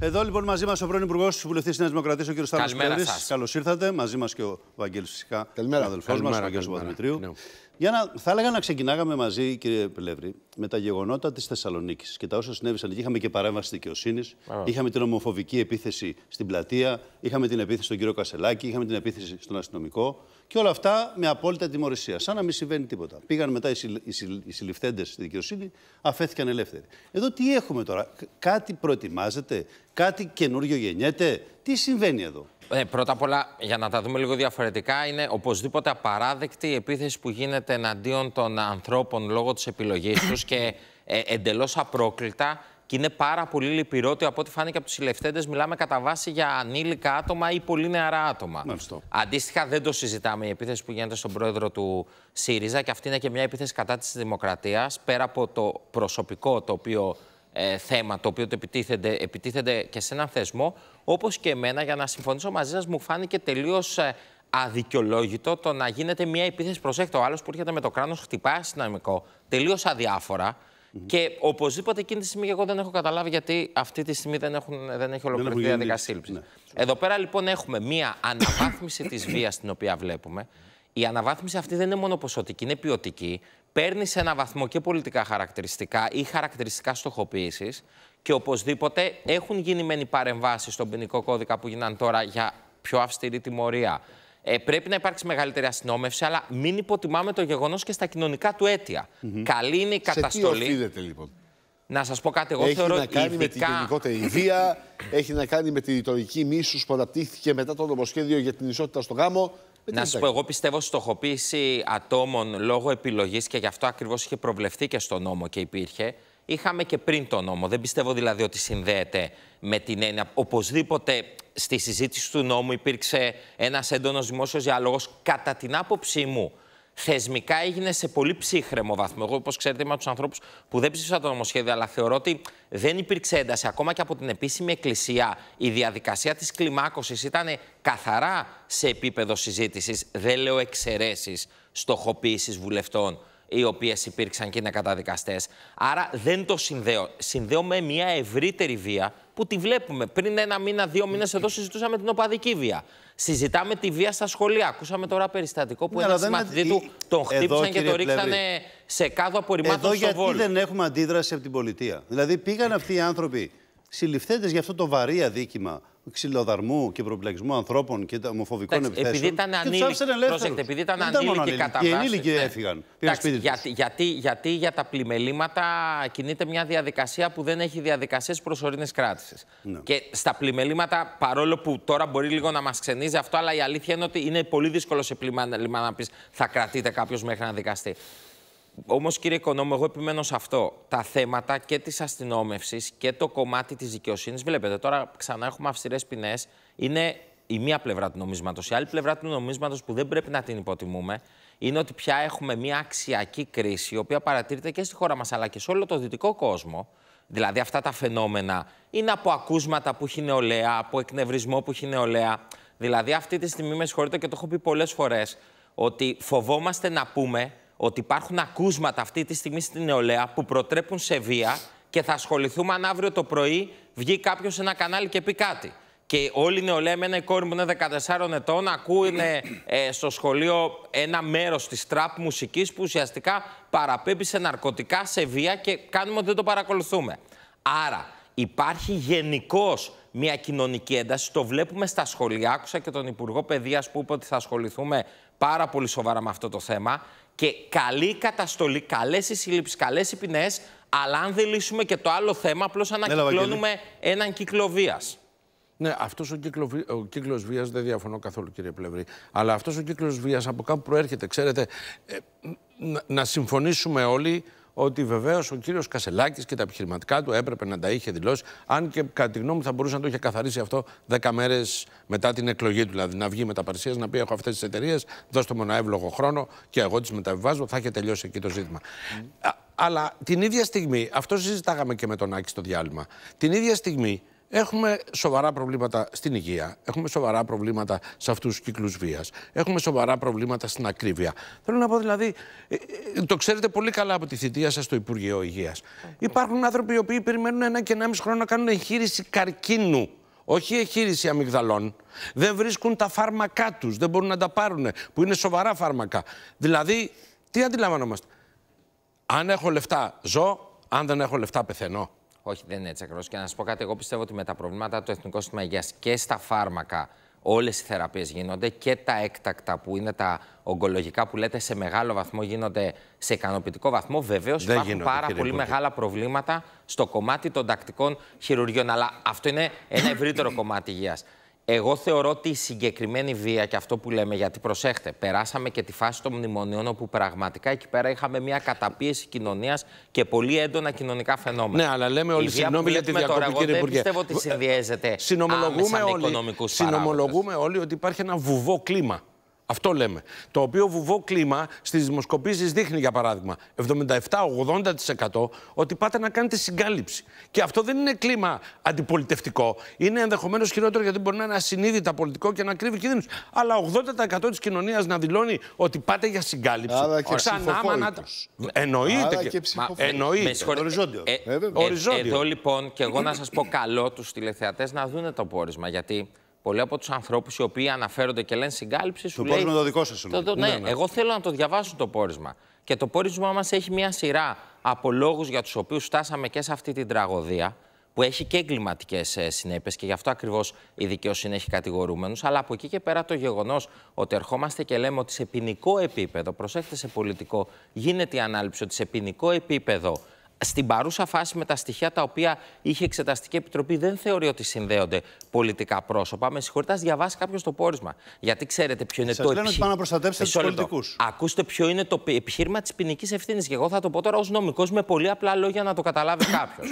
Εδώ λοιπόν μαζί μας ο πρώην Υπουργός Βουλευτής της Νέας Δημοκρατίας, ο κ. Στάνο Πέρι. Καλώς ήρθατε. Μαζί μας και ο Βαγγέλης, φυσικά. Καλημέρα. Ο αδελφός μας, ο κ. Παπαδημητρίου. Ναι. Για να, θα έλεγα να ξεκινάγαμε μαζί, κύριε Πελεύρη, με τα γεγονότα της Θεσσαλονίκης και τα όσα συνέβησαν εκεί. Είχαμε και παρέμβαση δικαιοσύνης. Είχαμε την ομοφοβική επίθεση στην πλατεία. Είχαμε την επίθεση στον κύριο Κασελάκη. Είχαμε την επίθεση στον αστυνομικό. Και όλα αυτά με απόλυτα τιμωρησία. Σαν να μην συμβαίνει τίποτα. Πήγαν μετά οι, συλ, οι, οι συλληφθέντες στη δικαιοσύνη, αφέθηκαν ελεύθεροι. Εδώ τι έχουμε τώρα, κάτι προετοιμάζεται, κάτι καινούριο γεννιέται. Τι συμβαίνει εδώ. Ε, πρώτα απ' όλα, για να τα δούμε λίγο διαφορετικά, είναι οπωσδήποτε απαράδεκτη η επίθεση που γίνεται εναντίον των ανθρώπων λόγω της επιλογής τους και ε, εντελώς απρόκλητα και είναι πάρα πολύ λυπηρό ότι από ό,τι φάνηκε από τους συλλευτέντες μιλάμε κατά βάση για ανήλικα άτομα ή πολύ νεαρά άτομα. Αντίστοιχα, δεν το συζητάμε η επίθεση που γίνεται στον πρόεδρο του ΣΥΡΙΖΑ και αυτή είναι και μια επίθεση κατά της δημοκρατίας. Πέρα από το προσωπικό το οποίο, ε, θέμα το οποίο το επιτίθενται, και σε έναν θεσμό, όπως και εμένα, για να συμφωνήσω μαζί σας, μου φάνηκε τελείως. Ε, αδικαιολόγητο το να γίνεται μια επίθεση. Προσέχτε, ο άλλος που έρχεται με το κράνος χτυπάει αστυνομικό τελείως αδιάφορα. Και οπωσδήποτε εκείνη τη στιγμή, εγώ δεν έχω καταλάβει γιατί αυτή τη στιγμή δεν, έχουν, δεν έχει ολοκληρωθεί η διαδικασία Ναι. Εδώ πέρα λοιπόν έχουμε μία αναβάθμιση της βίας την οποία βλέπουμε. Η αναβάθμιση αυτή δεν είναι μόνο ποσοτική, είναι ποιοτική. Παίρνει σε ένα βαθμό και πολιτικά χαρακτηριστικά ή χαρακτηριστικά στοχοποίησης. Και οπωσδήποτε έχουν γίνει μεν οι παρεμβάσεις στον ποινικό κώδικα που γίναν τώρα για πιο αυστηρή τιμωρία, ε, πρέπει να υπάρξει μεγαλύτερη αστυνόμευση, αλλά μην υποτιμάμε το γεγονός και στα κοινωνικά του αίτια. Mm Καλή είναι η καταστολή. Σε τι οφείλετε λοιπόν. Να σας πω κάτι, εγώ θεωρώ ότι. Έχει να κάνει με την γενικότερη βία, έχει να κάνει με τη ρητορική μίσους που αναπτύχθηκε μετά το νομοσχέδιο για την ισότητα στο γάμο. Να σα πω, εγώ πιστεύω στοχοποίηση ατόμων λόγω επιλογής και γι' αυτό ακριβώς είχε προβλεφθεί και στο νόμο και υπήρχε. Είχαμε και πριν το νόμο. Δεν πιστεύω δηλαδή ότι συνδέεται με την έννοια. Οπωσδήποτε στη συζήτηση του νόμου υπήρξε ένας έντονος δημόσιος διάλογος Κατά την άποψή μου, θεσμικά έγινε σε πολύ ψύχρεμο βαθμό. Εγώ, όπως ξέρετε, είμαι από τους ανθρώπους που δεν ψήφισα το νομοσχέδιο, αλλά θεωρώ ότι δεν υπήρξε ένταση. Ακόμα και από την επίσημη εκκλησία, η διαδικασία της κλιμάκωσης ήταν καθαρά σε επίπεδο συζήτησης. Δεν λέω εξαιρέσεις στοχοποίησης βουλευτών οι οποίες υπήρξαν και είναι καταδικαστές. Άρα δεν το συνδέω. Συνδέω με μια ευρύτερη βία που τη βλέπουμε. Πριν ένα μήνα, δύο μήνες εδώ συζητούσαμε την οπαδική βία. Συζητάμε τη βία στα σχολεία. Ακούσαμε τώρα περιστατικό που ναι, ένα μαθητή του ε, τον χτύπησαν και τον ρίξανε σε κάδο απορριμμάτων εδώ, γιατί δεν έχουμε αντίδραση από την πολιτεία. Δηλαδή πήγαν αυτοί οι άνθρωποι συλληφθέντες για αυτό το βαρύ αδίκημα ξυλοδαρμού και προπλαγισμού ανθρώπων και ομοφοβικών Εντάξει, επιθέσεων. Επειδή ήταν ανήλικοι. Πρόσεχτε, επειδή ήταν ανήλικοι Και οι ενήλικοι ναι. έφυγαν. γιατί, γιατί, γιατί για τα πλημελήματα κινείται μια διαδικασία που δεν έχει διαδικασίες προσωρινής κράτησης. Ναι. Και στα πλημελήματα, παρόλο που τώρα μπορεί λίγο να μας ξενίζει αυτό, αλλά η αλήθεια είναι ότι είναι πολύ δύσκολο σε πλημέλημα να πεις θα κρατείται κάποιος μέχρι να δικαστεί. Όμως, κύριε Οικονόμου, εγώ επιμένω σε αυτό. Τα θέματα και της αστυνόμευσης και το κομμάτι της δικαιοσύνης. Βλέπετε, τώρα ξανά έχουμε αυστηρές ποινές. Είναι η μία πλευρά του νομίσματος. Η άλλη πλευρά του νομίσματος που δεν πρέπει να την υποτιμούμε είναι ότι πια έχουμε μία αξιακή κρίση, η οποία παρατηρείται και στη χώρα μας αλλά και σε όλο το δυτικό κόσμο. Δηλαδή, αυτά τα φαινόμενα είναι από ακούσματα που έχει νεολαία, από εκνευρισμό που έχει νεολαία. Δηλαδή, αυτή τη στιγμή, με συγχωρείτε και το έχω πει πολλές φορές, ότι φοβόμαστε να πούμε ότι υπάρχουν ακούσματα αυτή τη στιγμή στην νεολαία που προτρέπουν σε βία και θα ασχοληθούμε αν αύριο το πρωί βγει κάποιος σε ένα κανάλι και πει κάτι. Και όλοι η νεολαία, με η κόρη μου είναι 14 ετών ακούει ε, στο σχολείο ένα μέρος της τραπ μουσικής που ουσιαστικά παραπέμπει σε ναρκωτικά, σε βία και κάνουμε ότι δεν το παρακολουθούμε. Άρα Υπάρχει γενικώς μια κοινωνική ένταση. Το βλέπουμε στα σχολεία. Άκουσα και τον Υπουργό Παιδείας που είπε ότι θα ασχοληθούμε πάρα πολύ σοβαρά με αυτό το θέμα. Και καλή καταστολή, καλές οι σύλληψει, καλές οι ποινές. Αλλά αν δεν λύσουμε και το άλλο θέμα, απλώς ανακυκλώνουμε έναν κύκλο βίας. Ναι, αυτός ο, κύκλο, βία κύκλος δεν διαφωνώ καθόλου κύριε Πλευρή, αλλά αυτός ο κύκλος βίας από κάπου προέρχεται. Ξέρετε, ε, να συμφωνήσουμε όλοι ότι βεβαίως ο κύριος Κασελάκης και τα επιχειρηματικά του έπρεπε να τα είχε δηλώσει. Αν και κατά τη γνώμη μου θα μπορούσε να το είχε καθαρίσει αυτό δέκα μέρες μετά την εκλογή του. Δηλαδή να βγει με τα Παρσία να πει: Έχω αυτές τις εταιρείες, δώστε μου ένα εύλογο χρόνο και εγώ τις μεταβιβάζω. Θα είχε τελειώσει εκεί το ζήτημα. αλλά την ίδια στιγμή, αυτό συζητάγαμε και με τον Άκη στο διάλειμμα. Την ίδια στιγμή Έχουμε σοβαρά προβλήματα στην υγεία. Έχουμε σοβαρά προβλήματα σε αυτούς τους κύκλους βίας. Έχουμε σοβαρά προβλήματα στην ακρίβεια. Θέλω να πω δηλαδή, ε, ε, το ξέρετε πολύ καλά από τη θητεία σας στο Υπουργείο Υγείας. Υπάρχουν άνθρωποι οι οποίοι περιμένουν ένα και ένα μισό χρόνο να κάνουν εγχείρηση καρκίνου. Όχι εγχείρηση αμυγδαλών. Δεν βρίσκουν τα φάρμακά τους. Δεν μπορούν να τα πάρουν, που είναι σοβαρά φάρμακα. Δηλαδή, τι αντιλαμβανόμαστε. Αν έχω λεφτά, ζω. Αν δεν έχω λεφτά, πεθαίνω. Όχι, δεν είναι έτσι ακριβώς. Και να σας πω κάτι, εγώ πιστεύω ότι με τα προβλήματα του Εθνικού Σύστημα Υγείας και στα φάρμακα όλες οι θεραπείες γίνονται και τα έκτακτα που είναι τα ογκολογικά που λέτε σε μεγάλο βαθμό γίνονται σε ικανοποιητικό βαθμό. Βεβαίως υπάρχουν γίνονται, πάρα πολύ μεγάλα προβλήματα στο κομμάτι των τακτικών χειρουργείων. Αλλά αυτό είναι ένα ευρύτερο κομμάτι υγείας. Εγώ θεωρώ ότι η συγκεκριμένη βία και αυτό που λέμε, γιατί προσέχτε, περάσαμε και τη φάση των μνημονίων όπου πραγματικά εκεί πέρα είχαμε μια καταπίεση κοινωνίας και πολύ έντονα κοινωνικά φαινόμενα. Ναι, αλλά λέμε όλοι συγγνώμη για τη διακοπή, κύριε Υπουργέ. Δεν πιστεύω ότι ε, συνδυέζεται άμεσα με οικονομικού Συνομολογούμε όλοι ότι υπάρχει ένα βουβό κλίμα. Αυτό λέμε. Το οποίο βουβό κλίμα στις δημοσκοπήσεις δείχνει, για παράδειγμα, 77-80% ότι πάτε να κάνετε συγκάλυψη. Και αυτό δεν είναι κλίμα αντιπολιτευτικό. Είναι ενδεχομένως χειρότερο γιατί μπορεί να είναι ασυνείδητα πολιτικό και να κρύβει κινδύνους. Αλλά 80% της κοινωνίας να δηλώνει ότι πάτε για συγκάλυψη. Άρα και Ξανά να... Εννοείται. και, Εννοείται. Οριζόντιο. Ε, ε, ε, Εδώ λοιπόν, και εγώ να σας πω καλό τους τηλεθεατές να δούνε το πόρισμα. Γιατί πολλοί από τους ανθρώπους οι οποίοι αναφέρονται και λένε συγκάλυψη. το πόρισμα το δικό σας ναι, ναι, ναι, εγώ θέλω να το διαβάσω το πόρισμα. Και το πόρισμά μας έχει μια σειρά από λόγους για τους οποίους φτάσαμε και σε αυτή την τραγωδία, που έχει και εγκληματικές ε, συνέπειες και γι' αυτό ακριβώς η δικαιοσύνη έχει κατηγορούμενους. Αλλά από εκεί και πέρα το γεγονός ότι ερχόμαστε και λέμε ότι σε ποινικό επίπεδο, προσέχτε σε πολιτικό, γίνεται η ανάληψη ότι σε ποινικό επίπεδο στην παρούσα φάση με τα στοιχεία τα οποία είχε Εξεταστική Επιτροπή δεν θεωρεί ότι συνδέονται πολιτικά πρόσωπα. Με συγχωρείτε, ας διαβάσει κάποιος το πόρισμα. Γιατί ξέρετε ποιο είναι Σας το επιχείρημα. Θέλω να προστατέψετε του πολιτικούς. Ακούστε ποιο είναι το επιχείρημα της ποινικής ευθύνης. Και εγώ θα το πω τώρα ως νομικός με πολύ απλά λόγια να το καταλάβει κάποιος.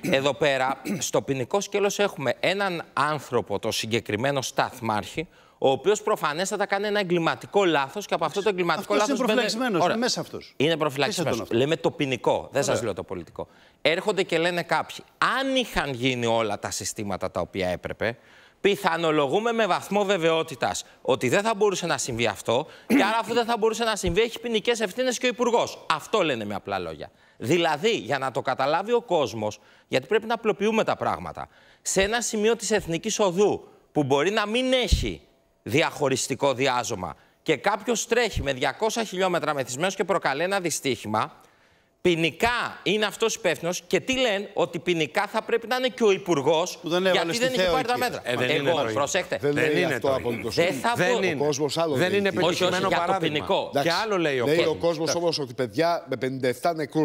Εδώ πέρα, στο ποινικό σκέλος έχουμε έναν άνθρωπο, το συγκεκριμένο σταθμάρχη, ο οποίος προφανέστατα κάνει ένα εγκληματικό λάθος και από αυτό το εγκληματικό λάθος. Είναι προφυλακισμένο. Μπαίνε... Μέσα αυτός. Είναι προφυλακισμένο. Λέμε το ποινικό. Δεν σας λέω το πολιτικό. Έρχονται και λένε κάποιοι, αν είχαν γίνει όλα τα συστήματα τα οποία έπρεπε, πιθανολογούμε με βαθμό βεβαιότητας ότι δεν θα μπορούσε να συμβεί αυτό και άρα αυτό δεν θα μπορούσε να συμβεί. Έχει ποινικές ευθύνες και ο Υπουργός. Αυτό λένε με απλά λόγια. Δηλαδή, για να το καταλάβει ο κόσμος, γιατί πρέπει να απλοποιούμε τα πράγματα, σε ένα σημείο της εθνικής οδού που μπορεί να μην έχει διαχωριστικό διάζωμα και κάποιος τρέχει με 200 χιλιόμετρα μεθυσμένος και προκαλεί ένα δυστύχημα, ποινικά είναι αυτός υπεύθυνος και τι λένε, ότι ποινικά θα πρέπει να είναι και ο υπουργός γιατί δεν έχει πάρει τα μέτρα. Ε, δεν Εγώ, είναι προσέχτε. Δεν, δεν είναι αυτό απολύτως. Δεν, θα δεν είναι. Ο κόσμος άλλο δεν είναι όχι, το ποινικό. και άλλο λέει ο, λέει ο κόσμος όμως ότι παιδιά με 57 νεκρού,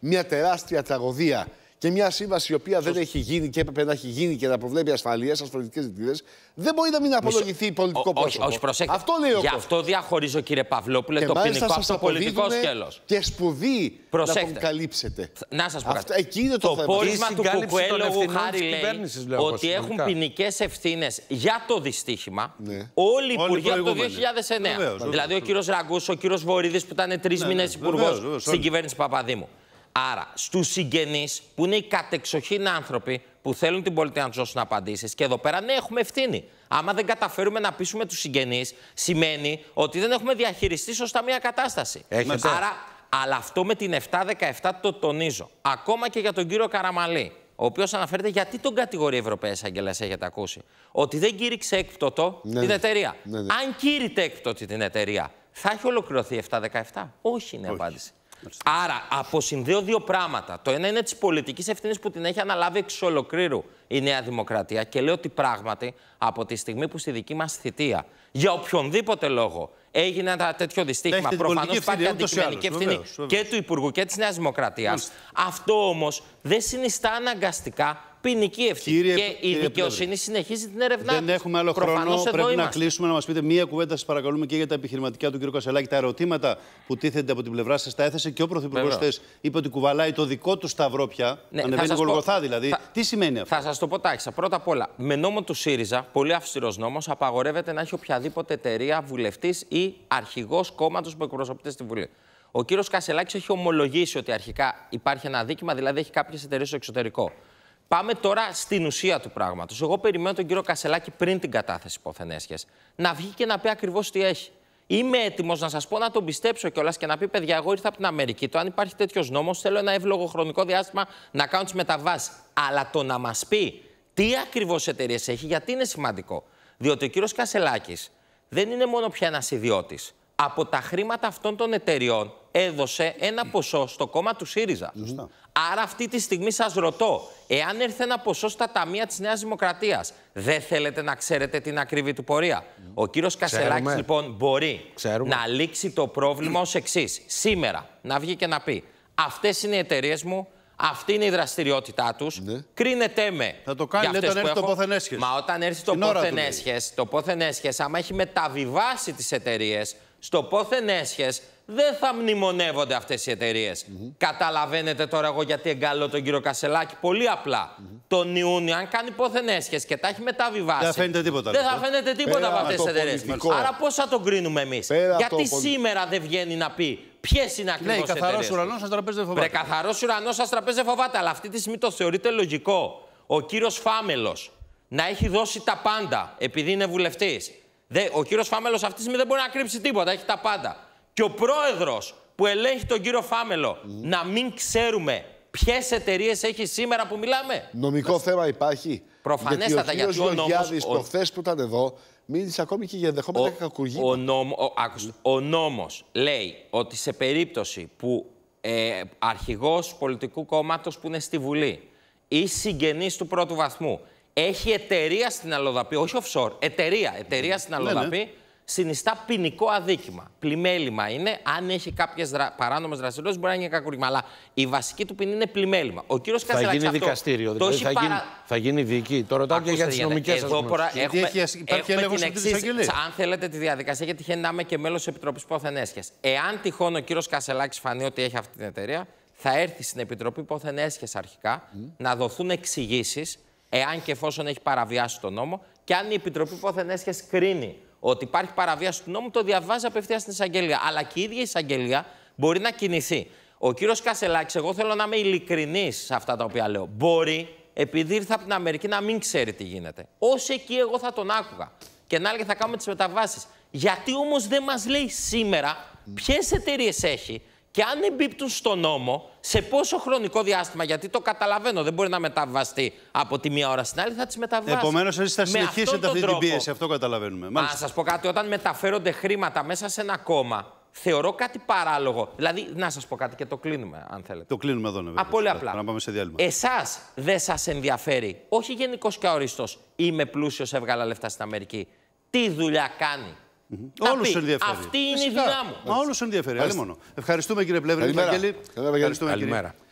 μια τεράστια τραγωδία και μια σύμβαση η οποία δεν έχει γίνει και έπρεπε να έχει γίνει και να προβλέπει ασφαλεία, ασφαλιστικές δικτύες, δεν μπορεί να μην απολογηθεί πολιτικό πολιτικό πρόσωπο. Όχι, Αυτό λέει ο Γι' αυτό διαχωρίζω, κύριε Παυλόπουλε, το ποινικό από το πολιτικό σκέλος. Και σπουδή να τον καλύψετε. Να σας πω κάτι. Εκεί είναι το, το πόρισμα του Κουκουέλογου χάρη λέει ότι έχουν ποινικές ευθύνες για το δυστύχημα ναι. όλοι οι υπουργοί από το 2009. Δηλαδή ο κύριος Ραγκού, ο κύριος Βορύδης που ήταν τρεις μήνε υπουργό στην κυβέρνηση Παπαδήμου. Άρα, στους συγγενείς, που είναι οι κατεξοχήν άνθρωποι που θέλουν την πολιτεία να τους δώσουν απαντήσεις, και εδώ πέρα ναι, έχουμε ευθύνη. Άμα δεν καταφέρουμε να πείσουμε τους συγγενείς, σημαίνει ότι δεν έχουμε διαχειριστεί σωστά μια κατάσταση. Έχετε. Άρα, αλλά αυτό με την 717 το τονίζω. Ακόμα και για τον κύριο Καραμαλή, ο οποίος αναφέρεται γιατί τον κατηγορεί Ευρωπαία Αγγελέ, έχετε ακούσει. Ότι δεν κήρυξε έκπτωτο ναι, την ναι. εταιρεία. Ναι, Αν κήρυτε έκπτωτη την εταιρεία, θα έχει η 717. Όχι είναι η απάντηση. Άρα αποσυνδέω δύο πράγματα. Το ένα είναι της πολιτικής ευθύνης που την έχει αναλάβει εξ ολοκλήρου η Νέα Δημοκρατία και λέω ότι πράγματι από τη στιγμή που στη δική μας θητεία για οποιονδήποτε λόγο έγινε ένα τέτοιο δυστύχημα. Προφανώ υπάρχει αντικειμενική ευθύνη και του Υπουργού και της Νέας Δημοκρατίας. Αυτό όμως δεν συνιστά αναγκαστικά ποινική ευθύνη. Κύριε, και κύριε η δικαιοσύνη συνεχίζει την έρευνά Δεν της. έχουμε άλλο χρόνο. Πρέπει να κλείσουμε να μας πείτε μία κουβέντα, σας παρακαλούμε, και για τα επιχειρηματικά του κ. Κασελάκη. Τα ερωτήματα που τίθενται από την πλευρά σας τα έθεσε και ο Πρωθυπουργός χθες. Είπε ότι κουβαλάει το δικό του σταυρό πια. Ναι, Ανεβαίνει γολγοθά δηλαδή. Θα... Τι σημαίνει αυτό. Θα σας το πω τάξα. Πρώτα απ' όλα, με νόμο του ΣΥΡΙΖΑ, πολύ αυστηρός νόμος, απαγορεύεται να έχει οποιαδήποτε εταιρεία βουλευτής ή αρχηγός κόμματος που εκπροσωπείται στη Βουλή. Ο κύριος Κασελάκης έχει ομολογήσει ότι αρχικά υπάρχει ένα δίκημα, δηλαδή έχει κάποιες εταιρείες στο εξωτερικό. Πάμε τώρα στην ουσία του πράγματος. Εγώ περιμένω τον κύριο Κασελάκη πριν την κατάθεση υποθενέσχε να βγει και να πει ακριβώς τι έχει. Είμαι έτοιμος να σας πω να τον πιστέψω κιόλας και να πει: Παιδιά, εγώ ήρθα από την Αμερική. Το αν υπάρχει τέτοιος νόμος, θέλω ένα εύλογο χρονικό διάστημα να κάνω τις μεταβάσεις. Αλλά το να μας πει τι ακριβώς εταιρείες έχει, γιατί είναι σημαντικό. Διότι ο κύριος Κασελάκης δεν είναι μόνο πια ένας ιδιώτης. Από τα χρήματα αυτών των εταιριών έδωσε ένα ποσό στο κόμμα του ΣΥΡΙΖΑ. Άρα αυτή τη στιγμή σας ρωτώ, εάν έρθει ένα ποσό στα ταμεία της Νέας Δημοκρατίας, δεν θέλετε να ξέρετε την ακριβή του πορεία. Ο κύριος Κασελάκης λοιπόν μπορεί να λήξει το πρόβλημα ως εξής. Σήμερα να βγει και να πει, αυτές είναι οι εταιρείες μου, αυτή είναι η δραστηριότητά τους. Ναι. Κρίνεται με. Θα το κάνει όταν έρθει το Ποθενέσχε. Μα όταν έρθει το Ποθενέσχε, το Ποθενέσχε, άμα έχει μεταβιβάσει τις εταιρείες στο Ποθενέσχε, δεν θα μνημονεύονται αυτές οι εταιρείες. Mm Καταλαβαίνετε τώρα εγώ γιατί εγκαλώ τον κύριο Κασελάκη. Πολύ απλά. Mm Τον Ιούνιο, αν κάνει πόθεν και τα έχει μεταβιβάσει. Δεν θα φαίνεται τίποτα. Δεν θα φαίνεται τίποτα από αυτές τις εταιρείες. Άρα πώς θα τον κρίνουμε εμείς. Γιατί σήμερα δεν βγαίνει να πει Ποιες είναι ναι, ακριβώς οι εταιρείε. Καθαρό ουρανό, σα τραπέζι δεν φοβάται. Καθαρός ουρανός, σα τραπέζι δεν φοβάται. Αλλά αυτή τη στιγμή το θεωρείται λογικό ο κύριος Φάμελος να έχει δώσει τα πάντα επειδή είναι βουλευτής. Ο κύριος Φάμελος αυτή τη στιγμή δεν μπορεί να κρύψει τίποτα, έχει τα πάντα και ο πρόεδρος που ελέγχει τον κύριο Φάμελο να μην ξέρουμε ποιες εταιρείες έχει σήμερα που μιλάμε. Νομικό θέμα υπάρχει. Προφανέστατα γιατί ο, κύριος Λογιάδης, ο... προχθές που ήταν εδώ, μίλησε ακόμη και για ενδεχόμενα ο... Ο, νόμ... ο... ο νόμος λέει ότι σε περίπτωση που ε, αρχηγός πολιτικού κόμματος που είναι στη Βουλή ή συγγενής του πρώτου βαθμού έχει εταιρεία στην Αλλοδαπή, όχι offshore, εταιρεία, εταιρεία ναι, στην Αλλοδαπή, ναι συνιστά ποινικό αδίκημα. Πλημέλημα είναι, αν έχει κάποιες δρα... παράνομες δραστηριότητες, μπορεί να είναι κακουργήμα. Αλλά η βασική του ποινή είναι πλημέλημα. Ο κύριος Κασελάκη. Δηλαδή θα γίνει δικαστήριο, δηλαδή θα, παρα... γίνει, θα γίνει δίκη. Το ρωτάω και για τις νομικέ έχουμε, υπάρχει έλεγχο Αν θέλετε τη διαδικασία, γιατί τυχαίνει να είμαι και μέλος της Επιτροπής Πόθεν Εάν τυχόν ο κύριος Κασελάκης φανεί ότι έχει αυτή την εταιρεία, θα έρθει στην Επιτροπή Πόθεν αρχικά mm. να δοθούν εξηγήσεις εάν και εφόσον έχει παραβιάσει τον νόμο και αν η Επιτροπή Πόθεν κρίνει ότι υπάρχει παραβίαση του νόμου, το διαβάζει απευθείας στην εισαγγελία. Αλλά και η ίδια η εισαγγελία μπορεί να κινηθεί. Ο κύριος Κασελάκης, εγώ θέλω να είμαι ειλικρινής σε αυτά τα οποία λέω. Μπορεί, επειδή ήρθα από την Αμερική, να μην ξέρει τι γίνεται. Ως εκεί εγώ θα τον άκουγα. Και να έλεγε θα κάνουμε τις μεταβάσεις. Γιατί όμως δεν μας λέει σήμερα ποιες εταιρείες έχει και αν εμπίπτουν στο νόμο, σε πόσο χρονικό διάστημα, γιατί το καταλαβαίνω, δεν μπορεί να μεταβαστεί από τη μία ώρα στην άλλη, θα τις μεταβάσει. Επομένως, εσείς θα συνεχίσετε αυτή την πίεση, αυτό καταλαβαίνουμε. Να σας πω κάτι, όταν μεταφέρονται χρήματα μέσα σε ένα κόμμα, θεωρώ κάτι παράλογο. Δηλαδή, να σας πω κάτι και το κλείνουμε, αν θέλετε. Το κλείνουμε εδώ, ναι. Πολύ απλά. Να πάμε σε διάλειμμα. Εσάς δεν σας ενδιαφέρει, όχι γενικό και ορίστο, είμαι πλούσιος, έβγαλα λεφτά στην Αμερική. Τι δουλειά κάνει Όλου ενδιαφέρει. Αυτή είναι η δουλειά μου. Μα όλους ενδιαφέρει. Άλλη μόνο. Ευχαριστούμε κύριε Πλεύρη. Καλημέρα. Ευχαριστούμε, Καλημέρα.